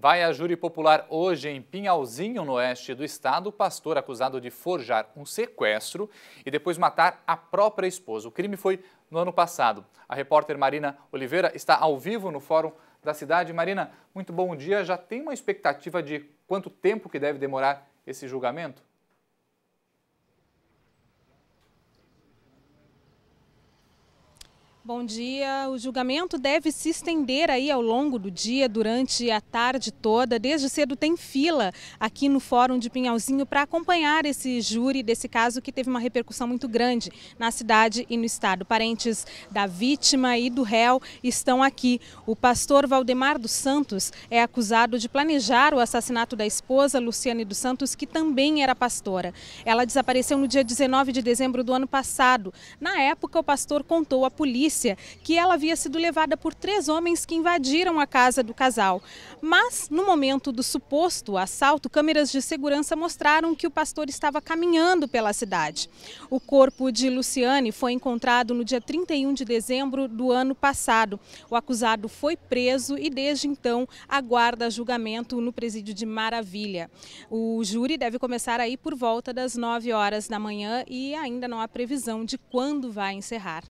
Vai a júri popular hoje em Pinhalzinho, no oeste do estado, o pastor acusado de forjar um sequestro e depois matar a própria esposa. O crime foi no ano passado. A repórter Marina Oliveira está ao vivo no fórum da cidade. Marina, muito bom dia. Já tem uma expectativa de quanto tempo que deve demorar esse julgamento? Bom dia. O julgamento deve se estender aí ao longo do dia, durante a tarde toda. Desde cedo tem fila aqui no Fórum de Pinhalzinho para acompanhar esse júri desse caso que teve uma repercussão muito grande na cidade e no estado. Parentes da vítima e do réu estão aqui. O pastor Valdemar dos Santos é acusado de planejar o assassinato da esposa Luciane dos Santos, que também era pastora. Ela desapareceu no dia 19 de dezembro do ano passado. Na época, o pastor contou à polícia polícia que ela havia sido levada por três homens que invadiram a casa do casal. Mas, no momento do suposto assalto, câmeras de segurança mostraram que o pastor estava caminhando pela cidade. O corpo de Luciane foi encontrado no dia 31 de dezembro do ano passado. O acusado foi preso e, desde então, aguarda julgamento no presídio de Maravilha. O júri deve começar aí por volta das 9 horas da manhã e ainda não há previsão de quando vai encerrar.